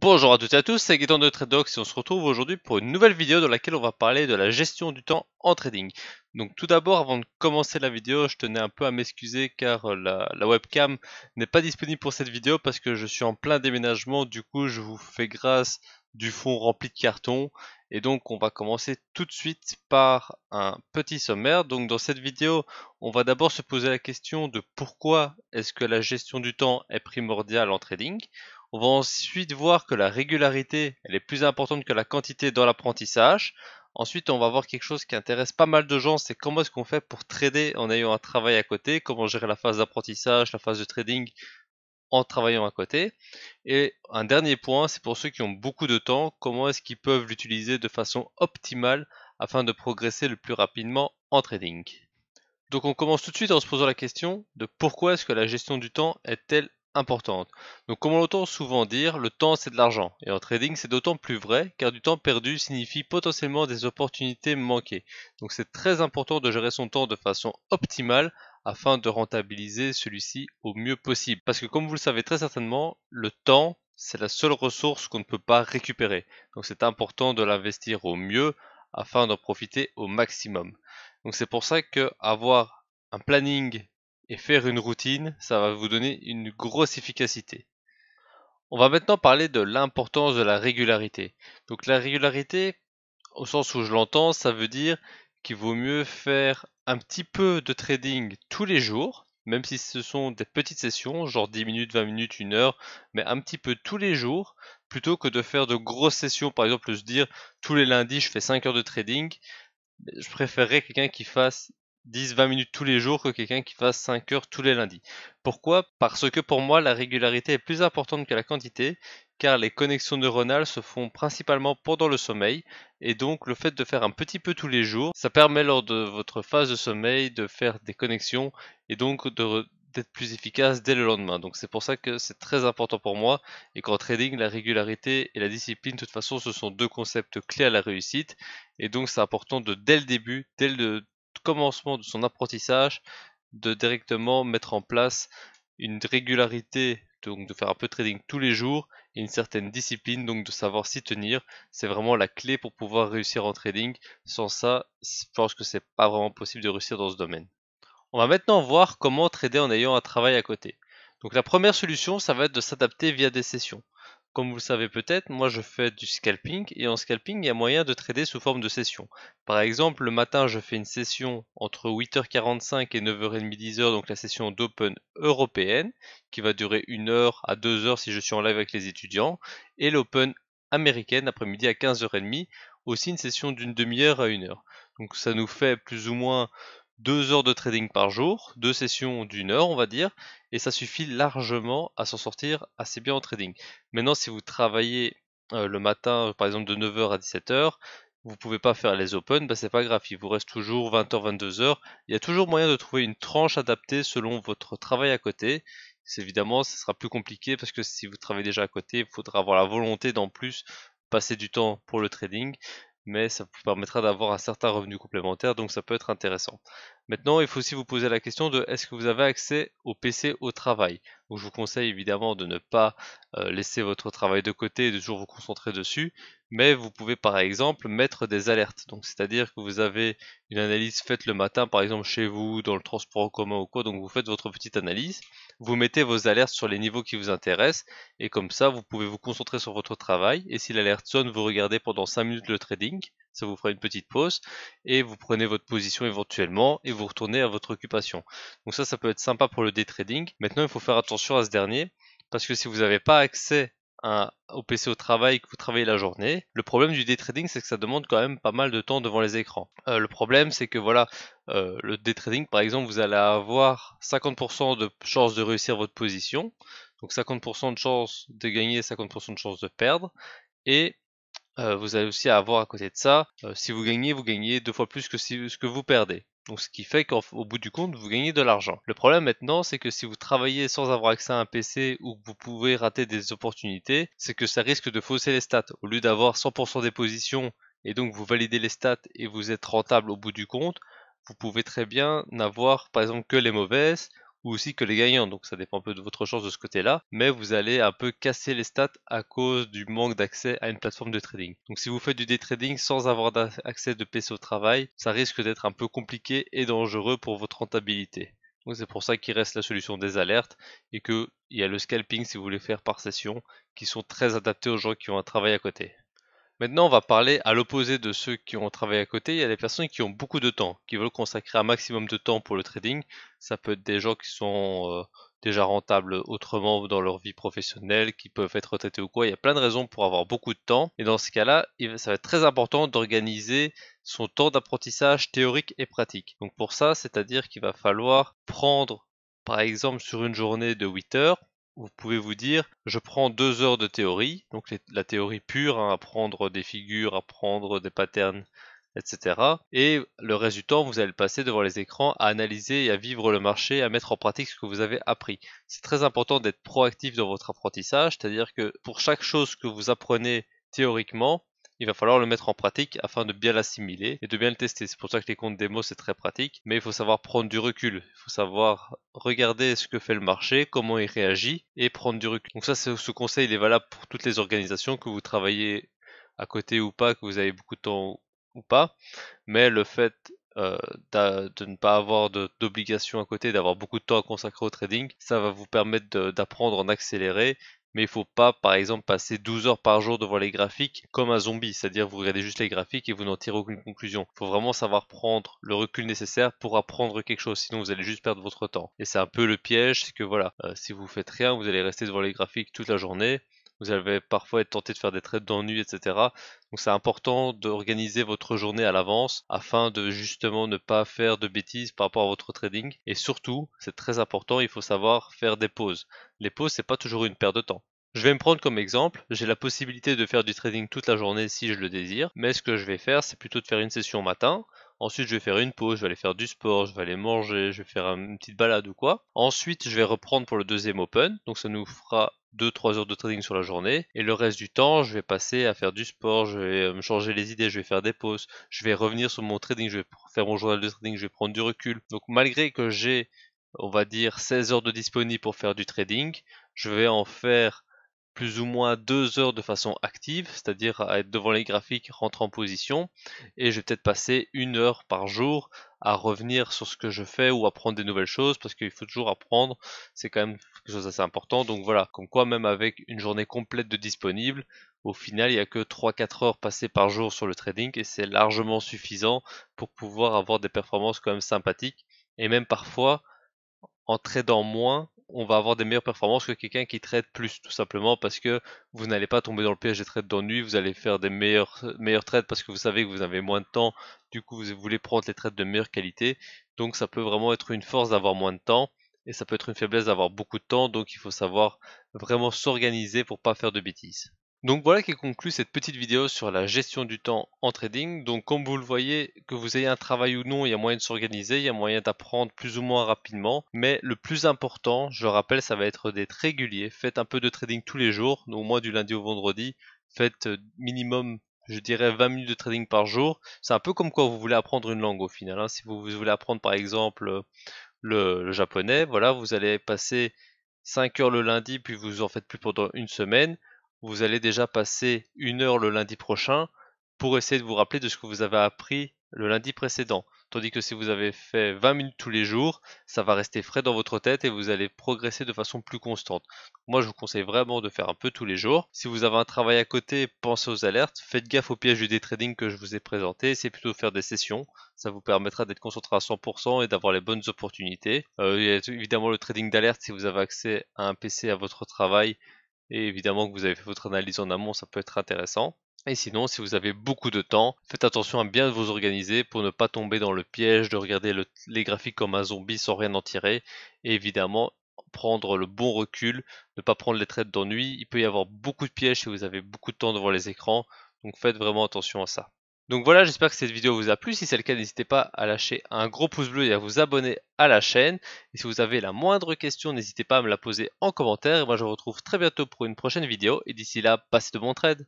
Bonjour à toutes et à tous, c'est Gaëtan de TradeDocs et on se retrouve aujourd'hui pour une nouvelle vidéo dans laquelle on va parler de la gestion du temps en trading. Donc tout d'abord, avant de commencer la vidéo, je tenais un peu à m'excuser car euh, la, la webcam n'est pas disponible pour cette vidéo parce que je suis en plein déménagement, du coup je vous fais grâce du fond rempli de carton et donc on va commencer tout de suite par un petit sommaire. Donc dans cette vidéo, on va d'abord se poser la question de pourquoi est-ce que la gestion du temps est primordiale en trading. On va ensuite voir que la régularité, elle est plus importante que la quantité dans l'apprentissage. Ensuite, on va voir quelque chose qui intéresse pas mal de gens, c'est comment est-ce qu'on fait pour trader en ayant un travail à côté, comment gérer la phase d'apprentissage, la phase de trading en travaillant à côté. Et un dernier point, c'est pour ceux qui ont beaucoup de temps, comment est-ce qu'ils peuvent l'utiliser de façon optimale afin de progresser le plus rapidement en trading. Donc on commence tout de suite en se posant la question de pourquoi est-ce que la gestion du temps est-elle importante. Donc comme on l'entend souvent dire, le temps c'est de l'argent. Et en trading c'est d'autant plus vrai car du temps perdu signifie potentiellement des opportunités manquées. Donc c'est très important de gérer son temps de façon optimale afin de rentabiliser celui-ci au mieux possible. Parce que comme vous le savez très certainement, le temps c'est la seule ressource qu'on ne peut pas récupérer. Donc c'est important de l'investir au mieux afin d'en profiter au maximum. Donc c'est pour ça que avoir un planning et faire une routine, ça va vous donner une grosse efficacité. On va maintenant parler de l'importance de la régularité. Donc la régularité, au sens où je l'entends, ça veut dire qu'il vaut mieux faire un petit peu de trading tous les jours, même si ce sont des petites sessions, genre 10 minutes, 20 minutes, 1 heure, mais un petit peu tous les jours, plutôt que de faire de grosses sessions, par exemple se dire tous les lundis je fais 5 heures de trading. Je préférerais quelqu'un qui fasse 10-20 minutes tous les jours que quelqu'un qui fasse 5 heures tous les lundis. Pourquoi Parce que pour moi, la régularité est plus importante que la quantité, car les connexions neuronales se font principalement pendant le sommeil, et donc le fait de faire un petit peu tous les jours, ça permet lors de votre phase de sommeil de faire des connexions, et donc d'être plus efficace dès le lendemain. Donc c'est pour ça que c'est très important pour moi, et qu'en trading, la régularité et la discipline, de toute façon, ce sont deux concepts clés à la réussite, et donc c'est important de, dès le début, dès le commencement de son apprentissage de directement mettre en place une régularité, donc de faire un peu de trading tous les jours et une certaine discipline, donc de savoir s'y tenir. C'est vraiment la clé pour pouvoir réussir en trading. Sans ça, je pense que c'est pas vraiment possible de réussir dans ce domaine. On va maintenant voir comment trader en ayant un travail à côté. Donc la première solution, ça va être de s'adapter via des sessions. Comme vous le savez peut-être, moi je fais du scalping et en scalping, il y a moyen de trader sous forme de session. Par exemple, le matin, je fais une session entre 8h45 et 9h30 10h, donc la session d'open européenne qui va durer 1 heure à 2 heures si je suis en live avec les étudiants et l'open américaine après-midi à 15h30, aussi une session d'une demi-heure à 1 heure. Donc ça nous fait plus ou moins deux heures de trading par jour, deux sessions d'une heure, on va dire, et ça suffit largement à s'en sortir assez bien en trading. Maintenant, si vous travaillez euh, le matin, par exemple de 9h à 17h, vous pouvez pas faire les open, bah c'est pas grave, il vous reste toujours 20h, 22h. Il y a toujours moyen de trouver une tranche adaptée selon votre travail à côté. Évidemment, ce sera plus compliqué parce que si vous travaillez déjà à côté, il faudra avoir la volonté d'en plus passer du temps pour le trading mais ça vous permettra d'avoir un certain revenu complémentaire, donc ça peut être intéressant. Maintenant, il faut aussi vous poser la question de est-ce que vous avez accès au PC au travail Je vous conseille évidemment de ne pas euh, laisser votre travail de côté et de toujours vous concentrer dessus, mais vous pouvez par exemple mettre des alertes. Donc c'est-à-dire que vous avez une analyse faite le matin, par exemple chez vous, dans le transport en commun ou quoi, donc vous faites votre petite analyse, vous mettez vos alertes sur les niveaux qui vous intéressent, et comme ça vous pouvez vous concentrer sur votre travail, et si l'alerte sonne, vous regardez pendant 5 minutes le trading, ça vous fera une petite pause, et vous prenez votre position éventuellement, et vous retournez à votre occupation. Donc ça, ça peut être sympa pour le day trading. Maintenant, il faut faire attention à ce dernier, parce que si vous n'avez pas accès au PC au travail que vous travaillez la journée. Le problème du day trading, c'est que ça demande quand même pas mal de temps devant les écrans. Euh, le problème, c'est que voilà, euh, le day trading, par exemple, vous allez avoir 50% de chances de réussir votre position, donc 50% de chance de gagner, 50% de chance de perdre, et euh, vous allez aussi avoir à côté de ça, si vous gagnez, vous gagnez deux fois plus que ce que vous perdez. Donc ce qui fait qu'au bout du compte, vous gagnez de l'argent. Le problème maintenant, c'est que si vous travaillez sans avoir accès à un PC ou que vous pouvez rater des opportunités, c'est que ça risque de fausser les stats. Au lieu d'avoir 100% des positions et donc vous validez les stats et vous êtes rentable au bout du compte, vous pouvez très bien n'avoir par exemple que les mauvaises ou aussi que les gagnants. Donc ça dépend un peu de votre chance de ce côté-là, mais vous allez un peu casser les stats à cause du manque d'accès à une plateforme de trading. Donc si vous faites du day trading sans avoir accès de PC au travail, ça risque d'être un peu compliqué et dangereux pour votre rentabilité. Donc c'est pour ça qu'il reste la solution des alertes et qu'il y a le scalping si vous voulez faire par session qui sont très adaptés aux gens qui ont un travail à côté. Maintenant, on va parler à l'opposé de ceux qui ont travaillé à côté. Il y a des personnes qui ont beaucoup de temps, qui veulent consacrer un maximum de temps pour le trading. Ça peut être des gens qui sont euh, déjà rentables autrement dans leur vie professionnelle, qui peuvent être retraités ou quoi. Il y a plein de raisons pour avoir beaucoup de temps. Et dans ce cas-là, ça va être très important d'organiser son temps d'apprentissage théorique et pratique. Donc pour ça, c'est-à-dire qu'il va falloir prendre, par exemple, sur une journée de 8 heures, vous pouvez vous dire, je prends deux heures de théorie, donc la théorie pure, hein, apprendre des figures, apprendre des patterns, etc. Et le résultat, vous allez passer devant les écrans à analyser et à vivre le marché, à mettre en pratique ce que vous avez appris. C'est très important d'être proactif dans votre apprentissage, c'est-à-dire que pour chaque chose que vous apprenez théoriquement, il va falloir le mettre en pratique afin de bien l'assimiler et de bien le tester. C'est pour ça que les comptes démo c'est très pratique, mais il faut savoir prendre du recul, il faut savoir regarder ce que fait le marché, comment il réagit et prendre du recul. Donc ça, ce conseil il est valable pour toutes les organisations que vous travaillez à côté ou pas, que vous avez beaucoup de temps ou pas, mais le fait euh, de ne pas avoir d'obligation à côté, d'avoir beaucoup de temps à consacrer au trading, ça va vous permettre d'apprendre en accéléré mais il faut pas, par exemple, passer 12 heures par jour devant les graphiques comme un zombie, c'est-à-dire vous regardez juste les graphiques et vous n'en tirez aucune conclusion. Il faut vraiment savoir prendre le recul nécessaire pour apprendre quelque chose, sinon vous allez juste perdre votre temps. Et c'est un peu le piège, c'est que voilà, euh, si vous faites rien, vous allez rester devant les graphiques toute la journée, vous allez parfois être tenté de faire des trades d'ennui, etc. Donc c'est important d'organiser votre journée à l'avance afin de justement ne pas faire de bêtises par rapport à votre trading. Et surtout, c'est très important, il faut savoir faire des pauses. Les pauses, c'est pas toujours une perte de temps. Je vais me prendre comme exemple, j'ai la possibilité de faire du trading toute la journée si je le désire, mais ce que je vais faire, c'est plutôt de faire une session matin, Ensuite, je vais faire une pause, je vais aller faire du sport, je vais aller manger, je vais faire une petite balade ou quoi. Ensuite, je vais reprendre pour le deuxième open. Donc, ça nous fera 2-3 heures de trading sur la journée et le reste du temps je vais passer à faire du sport, je vais euh, me changer les idées, je vais faire des pauses, je vais revenir sur mon trading, je vais faire mon journal de trading, je vais prendre du recul. Donc malgré que j'ai on va dire 16 heures de disponible pour faire du trading, je vais en faire plus ou moins 2 heures de façon active, c'est-à-dire à être devant les graphiques, rentrer en position et je vais peut-être passer une heure par jour à revenir sur ce que je fais ou apprendre des nouvelles choses parce qu'il faut toujours apprendre. C'est quand même quelque chose d'assez important. Donc voilà, comme quoi même avec une journée complète de disponible, au final il n'y a que 3-4 heures passées par jour sur le trading et c'est largement suffisant pour pouvoir avoir des performances quand même sympathiques. Et même parfois, en tradant moins, on va avoir des meilleures performances que quelqu'un qui trade plus, tout simplement parce que vous n'allez pas tomber dans le piège des trades d'ennui, vous allez faire des meilleurs, meilleurs trades parce que vous savez que vous avez moins de temps, du coup vous voulez prendre les trades de meilleure qualité, donc ça peut vraiment être une force d'avoir moins de temps et ça peut être une faiblesse d'avoir beaucoup de temps, donc il faut savoir vraiment s'organiser pour pas faire de bêtises. Donc voilà qui conclut cette petite vidéo sur la gestion du temps en trading. Donc comme vous le voyez, que vous ayez un travail ou non, il y a moyen de s'organiser, il y a moyen d'apprendre plus ou moins rapidement. Mais le plus important, je rappelle, ça va être d'être régulier. Faites un peu de trading tous les jours, au moins du lundi au vendredi. Faites euh, minimum je dirais 20 minutes de trading par jour. C'est un peu comme quoi vous voulez apprendre une langue au final. Hein. Si vous voulez apprendre par exemple euh, le, japonais, voilà, vous allez passer 5 heures le lundi, puis vous en faites plus pendant une semaine vous allez déjà passer une heure le lundi prochain pour essayer de vous rappeler de ce que vous avez appris le lundi précédent. Tandis que si vous avez fait 20 minutes tous les jours, ça va rester frais dans votre tête et vous allez progresser de façon plus constante. Moi, je vous conseille vraiment de faire un peu tous les jours. Si vous avez un travail à côté, pensez aux alertes. Faites gaffe au piège du day trading que je vous ai présenté. C'est plutôt de faire des sessions. Ça vous permettra d'être concentré à 100% et d'avoir les bonnes opportunités. Euh, il y a évidemment le trading d'alerte si vous avez accès à un PC à votre travail et évidemment que vous avez fait votre analyse en amont, ça peut être intéressant. Et sinon, si vous avez beaucoup de temps, faites attention à bien vous organiser pour ne pas tomber dans le piège de regarder les graphiques comme un zombie sans rien en tirer. Et évidemment, prendre le bon recul, ne pas prendre les traites d'ennui. Il peut y avoir beaucoup de pièges si vous avez beaucoup de temps devant les écrans. Donc faites vraiment attention à ça. Donc voilà, j'espère que cette vidéo vous a plu. Si c'est le cas, n'hésitez pas à lâcher un gros pouce bleu et à vous abonner à la chaîne. Et si vous avez la moindre question, n'hésitez pas à me la poser en commentaire. Et moi, je vous retrouve très bientôt pour une prochaine vidéo. Et d'ici là, passez de bon trades